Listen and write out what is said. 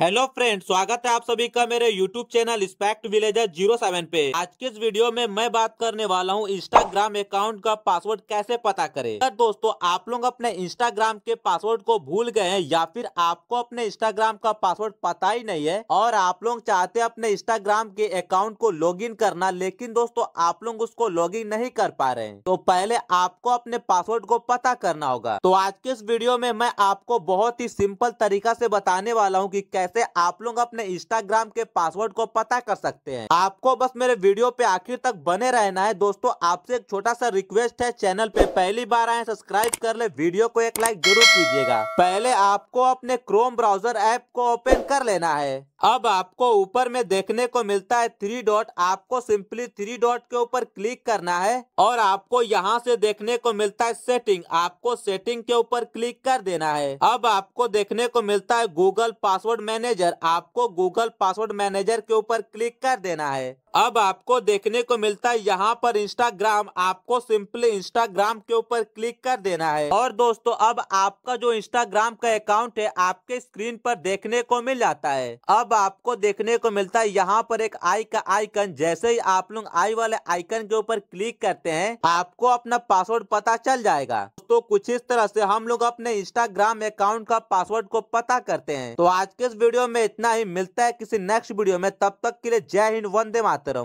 hello friend स्वागत है आप सभी का मेरे यूट्यूब चैनल स्पेक्ट विलेजर जीरो सेवन पे आज के इस वीडियो में मैं बात करने वाला हूँ इंस्टाग्राम अकाउंट का पासवर्ड कैसे पता करें अगर दोस्तों आप लोग अपने इंस्टाग्राम के पासवर्ड को भूल गए हैं या फिर आपको अपने इंस्टाग्राम का पासवर्ड पता ही नहीं है और आप लोग चाहते है अपने इंस्टाग्राम के अकाउंट को लॉग करना लेकिन दोस्तों आप लोग उसको लॉग नहीं कर पा रहे तो पहले आपको अपने पासवर्ड को पता करना होगा तो आज के इस वीडियो में मैं आपको बहुत ही सिंपल तरीका ऐसी बताने वाला हूँ की कैसे आप लोग अपने इंस्टाग्राम के पासवर्ड को पता कर सकते हैं आपको बस मेरे वीडियो पे आखिर तक बने रहना है दोस्तों आपसे एक छोटा सा रिक्वेस्ट है चैनल पे पहली बार आए सब्सक्राइब कर ले वीडियो को एक लाइक जरूर कीजिएगा पहले आपको अपने क्रोम ब्राउजर ऐप को ओपन कर लेना है अब आपको ऊपर में देखने को मिलता है थ्री डॉट आपको सिंपली थ्री डॉट के ऊपर क्लिक करना है और आपको यहाँ से देखने को मिलता है सेटिंग आपको सेटिंग के ऊपर क्लिक कर देना है अब आपको देखने को मिलता है गूगल पासवर्ड मैनेजर आपको गूगल पासवर्ड मैनेजर के ऊपर क्लिक कर देना है अब आपको देखने को मिलता है यहाँ पर इंस्टाग्राम आपको सिंपली इंस्टाग्राम के ऊपर क्लिक कर देना है और दोस्तों अब आपका जो इंस्टाग्राम का अकाउंट है आपके स्क्रीन पर देखने को मिल जाता है अब आपको देखने को मिलता है यहाँ पर एक आई का आइकन जैसे ही आप लोग आई वाले आइकन के ऊपर क्लिक करते हैं आपको अपना पासवर्ड पता चल जाएगा दोस्तों कुछ इस तरह से हम लोग अपने इंस्टाग्राम अकाउंट का पासवर्ड को पता करते हैं तो आज के इस वीडियो में इतना ही मिलता है किसी नेक्स्ट वीडियो में तब तक के लिए जय हिंद वंदे माता மாத்திரம்